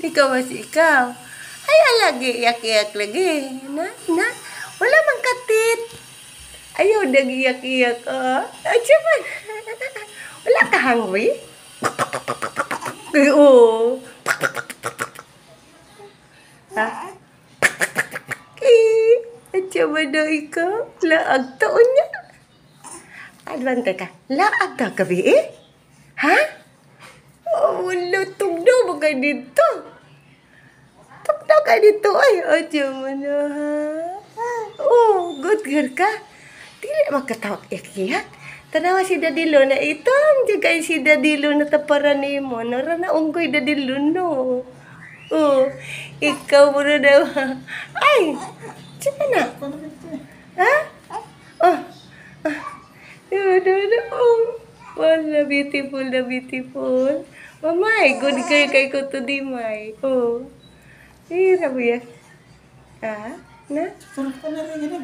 Ikaw mas ikaw. Ay, alagi, iyak-iyak lagi. Na, na, wala mang katit. Ayaw, nagiyak-iyak iyak ka. Oh. At siya wala ka hungry? Oo. Ha? Eh, at siya man na ikaw. Laag taon niya. Alwan ka ka. Laag na gabi eh? Ha? Oh, wala tumdo mga dito. કાઢી તો અજો mana? oh good ka dili makatawag ikihat eh, tanawa si dadilo na itom di kay si dadilo na tapara ni mo nara na ungkoy dadilo oh ikau baru dah. daw ay sino na oh Duh, duh, duh. Oh, wala, beautiful the beautiful. Mamay, good girl kay ko to di, May. Oh. Iya, Bu ya. Ah, nah. Suruh